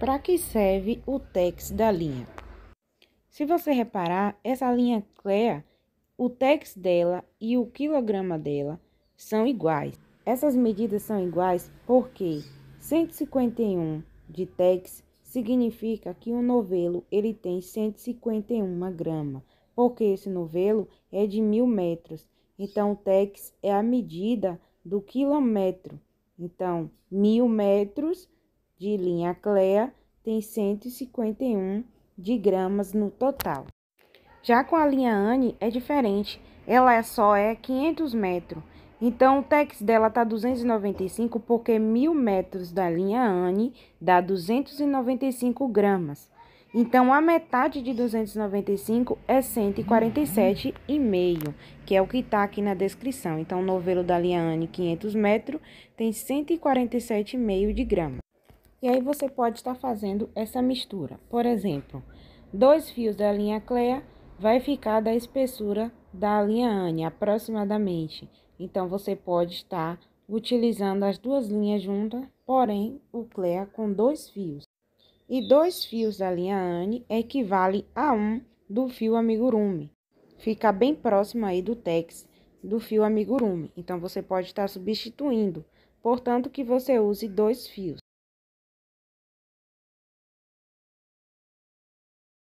Para que serve o tex da linha? Se você reparar, essa linha CLEA, o tex dela e o quilograma dela são iguais. Essas medidas são iguais porque 151 de tex significa que um novelo ele tem 151 gramas, porque esse novelo é de mil metros. Então, o tex é a medida do quilômetro. Então, mil metros de linha Clea tem 151 de gramas no total. Já com a linha Anne é diferente, ela é só é 500 metros. Então o tex dela tá 295 porque mil metros da linha Anne dá 295 gramas. Então a metade de 295 é 147,5, que é o que está aqui na descrição. Então o novelo da linha Anne 500 metros tem 147,5 de gramas. E aí você pode estar fazendo essa mistura. Por exemplo, dois fios da linha Clea vai ficar da espessura da linha Anne, aproximadamente. Então, você pode estar utilizando as duas linhas juntas, porém, o Clea com dois fios. E dois fios da linha Anne equivale a um do fio amigurumi. Fica bem próximo aí do tex do fio amigurumi. Então, você pode estar substituindo, portanto, que você use dois fios.